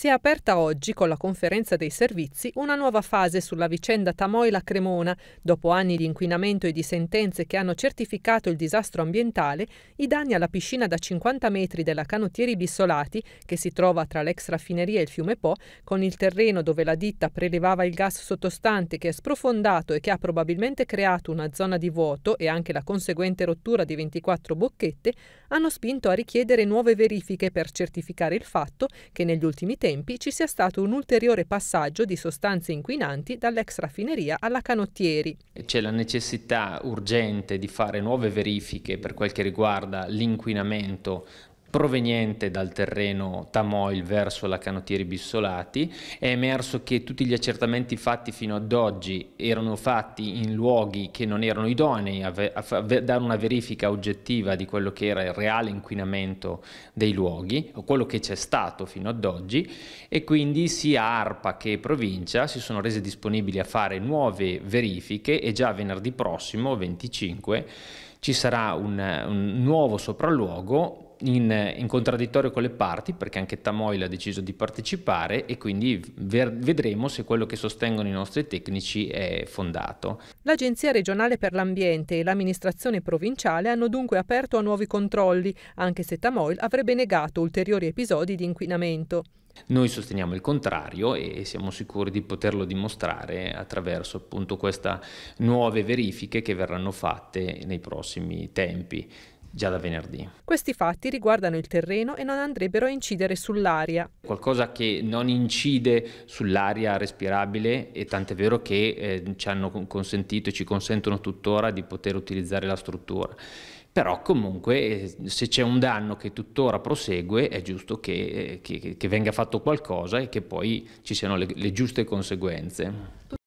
Si è aperta oggi, con la conferenza dei servizi, una nuova fase sulla vicenda Tamoila-Cremona. Dopo anni di inquinamento e di sentenze che hanno certificato il disastro ambientale, i danni alla piscina da 50 metri della Canottieri Bissolati, che si trova tra l'ex raffineria e il fiume Po, con il terreno dove la ditta prelevava il gas sottostante che è sprofondato e che ha probabilmente creato una zona di vuoto e anche la conseguente rottura di 24 bocchette, hanno spinto a richiedere nuove verifiche per certificare il fatto che negli ultimi tempi tempi ci sia stato un ulteriore passaggio di sostanze inquinanti dall'ex raffineria alla Canottieri. C'è la necessità urgente di fare nuove verifiche per quel che riguarda l'inquinamento proveniente dal terreno Tamoil verso la canottieri Bissolati, è emerso che tutti gli accertamenti fatti fino ad oggi erano fatti in luoghi che non erano idonei a, a dare una verifica oggettiva di quello che era il reale inquinamento dei luoghi, o quello che c'è stato fino ad oggi, e quindi sia ARPA che Provincia si sono rese disponibili a fare nuove verifiche e già venerdì prossimo, 25, ci sarà un, un nuovo sopralluogo in, in, contraddittorio con le parti, perché anche Tamoil ha deciso di partecipare e quindi ver- vedremo se quello che sostengono i nostri tecnici è fondato. L'Agenzia regionale per l'ambiente e l'amministrazione provinciale hanno dunque aperto a nuovi controlli, anche se Tamoil avrebbe negato ulteriori episodi di inquinamento. Noi sosteniamo il contrario e siamo sicuri di poterlo dimostrare attraverso appunto queste nuove verifiche che verranno fatte nei prossimi tempi già da venerdì. Questi fatti riguardano il terreno e non andrebbero a incidere sull'aria. Qualcosa che non incide sull'aria respirabile e tant'è vero che eh, ci hanno consentito e ci consentono tuttora di poter utilizzare la struttura. Però comunque eh, se c'è un danno che tuttora prosegue è giusto che, eh, che, che venga fatto qualcosa e che poi ci siano le, le giuste conseguenze.